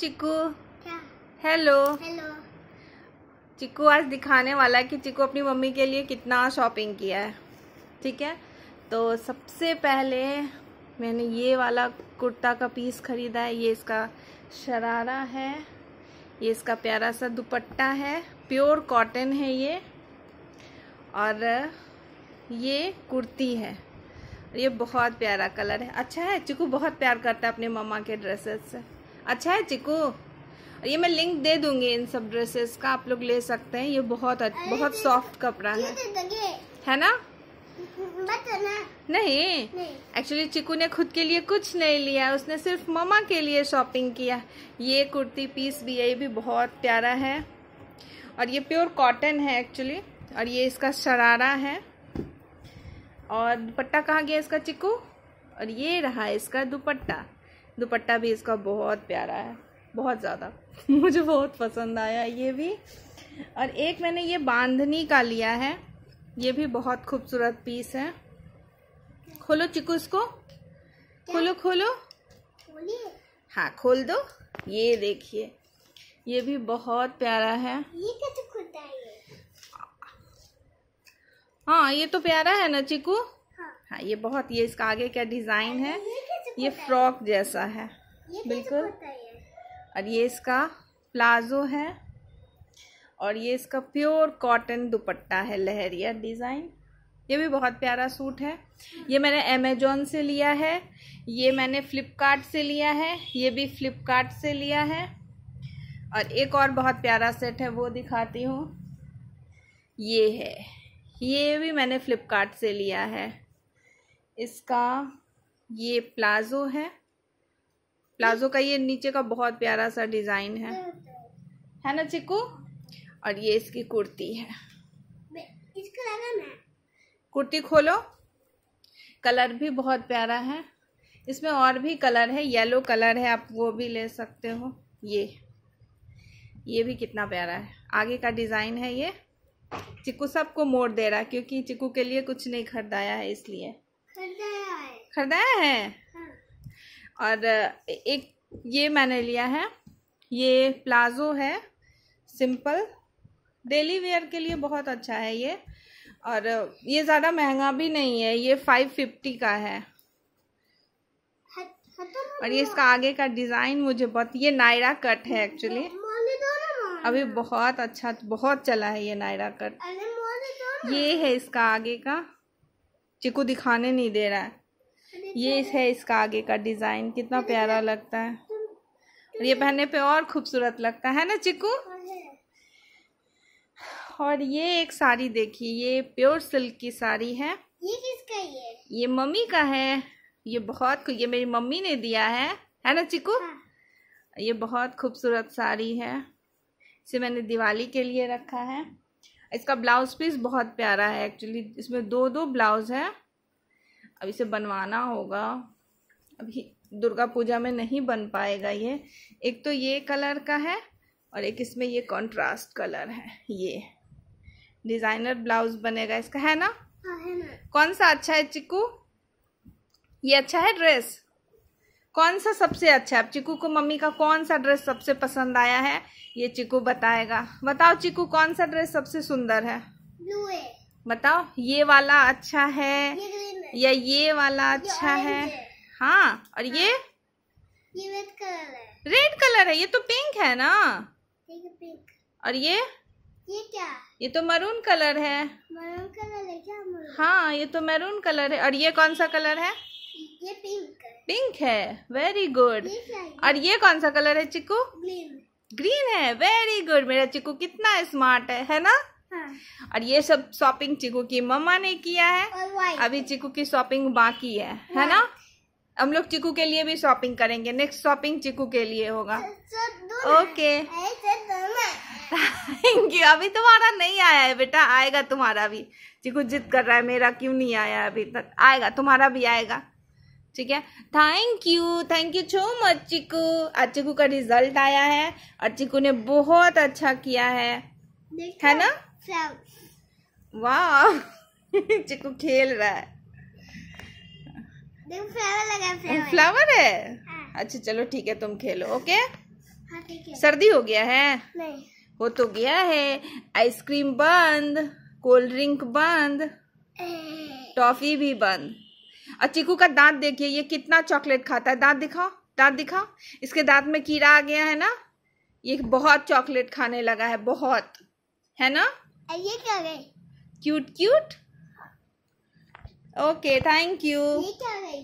Chikoo hello chikoo आज दिखाने वाला है कि चिकू अपनी मम्मी के लिए कितना शॉपिंग किया है ठीक है तो सबसे पहले मैंने ये वाला कुर्ता का पीस खरीदा है ये इसका शरारा है ये इसका प्यारा सा दुपट्टा है प्योर कॉटन है ये और ये कुर्ती है ये बहुत प्यारा कलर है अच्छा है चिकू बहुत प्यार करता है अपने मामा के ड्रेसेस से अच्छा है चिकू ये मैं लिंक दे दूंगी इन सब ड्रेसेस का आप लोग ले सकते हैं ये बहुत बहुत सॉफ्ट कपड़ा है है ना नहीं एक्चुअली चिकू ने खुद के लिए कुछ नहीं लिया उसने सिर्फ ममा के लिए शॉपिंग किया ये कुर्ती पीस भी है ये भी बहुत प्यारा है और ये प्योर कॉटन है एक्चुअली और ये इसका शरारा है और दुपट्टा कहाँ गया इसका चिकू और ये रहा इसका दुपट्टा दुपट्टा भी इसका बहुत प्यारा है बहुत ज़्यादा मुझे बहुत पसंद आया ये भी और एक मैंने ये बांधनी का लिया है ये भी बहुत खूबसूरत पीस है खोलो चिकू इसको खोलो खोलो हाँ खोल दो ये देखिए ये भी बहुत प्यारा है ये कैसे खुलता है हाँ ये तो प्यारा है ना चिकू हाँ, हाँ ये बहुत ये इसका आगे क्या डिजाइन है ये फ्रॉक जैसा है बिल्कुल और ये इसका प्लाजो है और ये इसका प्योर कॉटन दुपट्टा है लहरिया डिज़ाइन ये भी बहुत प्यारा सूट है ये मैंने अमेजोन से लिया है ये मैंने फ्लिपकार्ट से लिया है ये भी फ्लिपकार्ट से लिया है और एक और बहुत प्यारा सेट है वो दिखाती हूँ ये है ये भी मैंने फ्लिपकार्ट से लिया है इसका ये प्लाजो है प्लाजो का ये नीचे का बहुत प्यारा सा डिज़ाइन है है ना चिकू और ये इसकी कुर्ती है कुर्ती खोलो कलर भी बहुत प्यारा है इसमें और भी कलर है येलो कलर है आप वो भी ले सकते हो ये ये भी कितना प्यारा है आगे का डिज़ाइन है ये चिकू सबको मोड़ दे रहा है क्योंकि चिकू के लिए कुछ नहीं खरीदाया है इसलिए खरीदा है हाँ। और एक ये मैंने लिया है ये प्लाजो है सिंपल डेली वेयर के लिए बहुत अच्छा है ये और ये ज़्यादा महंगा भी नहीं है ये फाइव फिफ्टी का है हाँ, हाँ तो और ये इसका आगे का डिज़ाइन मुझे बहुत ये नायरा कट है एक्चुअली अभी बहुत अच्छा बहुत चला है ये नायरा कट ये है इसका आगे का चिकू दिखाने नहीं दे रहा है ये इस है इसका आगे का डिज़ाइन कितना प्यारा लगता है और ये पहनने पे और खूबसूरत लगता है ना चिकू और ये एक साड़ी देखिए ये प्योर सिल्क की साड़ी है ये किसका ये ये मम्मी का है ये बहुत ये मेरी मम्मी ने दिया है है ना चिकू हाँ। ये बहुत खूबसूरत साड़ी है इसे मैंने दिवाली के लिए रखा है इसका ब्लाउज पीस बहुत प्यारा है एक्चुअली इसमें दो दो ब्लाउज है अब इसे बनवाना होगा अभी दुर्गा पूजा में नहीं बन पाएगा ये एक तो ये कलर का है और एक इसमें ये कंट्रास्ट कलर है ये डिज़ाइनर ब्लाउज बनेगा इसका हाँ, है ना कौन सा अच्छा है चिकू ये अच्छा है ड्रेस कौन सा सबसे अच्छा है चिकू को मम्मी का कौन सा ड्रेस सबसे पसंद आया है ये चिकू बताएगा बताओ चिकू कौन सा ड्रेस सबसे सुंदर है ब्लू है बताओ ये वाला अच्छा है या ये वाला अच्छा है हाँ और ये हाँ। ये रेड कलर है रेड कलर है ये तो पिंक है ना पिंक तो और ये ये क्या ये तो मरून कलर है मरून कलर है क्या मरून हाँ ये तो मैरून कलर है और ये कौन सा कलर है ये पिंक पिंक है वेरी गुड और ये कौन सा कलर है चिकू ग्रीन ग्रीन है वेरी गुड मेरा चिकू कितना स्मार्ट है है ना हाँ। और ये सब शॉपिंग चिकू की मम्मा ने किया है अभी चिकू की शॉपिंग बाकी है है हाँ। ना हम लोग चिकू के लिए भी शॉपिंग करेंगे नेक्स्ट शॉपिंग चिकू के लिए होगा ओके थैंक यू अभी तुम्हारा नहीं आया है बेटा आएगा तुम्हारा भी चिकू जिद कर रहा है मेरा क्यों नहीं आया अभी तक आएगा तुम्हारा भी आएगा ठीक है thank you thank you so much Chiku आज चिकू का रिजल्ट आया है और चिकू ने बहुत अच्छा किया है है ना वाह चिकु खेल रहा है देखो फ्लावर लगा है फ्लावर, फ्लावर है हाँ। अच्छा चलो ठीक है तुम खेलो ओके हाँ, सर्दी हो गया है नहीं हो तो गया है आइसक्रीम बंद कोल्ड ड्रिंक बंद टॉफी भी बंद और चिकू का दांत देखिए ये कितना चॉकलेट खाता है दांत दिखाओ दांत दिखाओ इसके दांत में कीड़ा आ गया है ना ये बहुत चॉकलेट खाने लगा है बहुत है ना ये क्या है cute cute okay thank you ये क्या है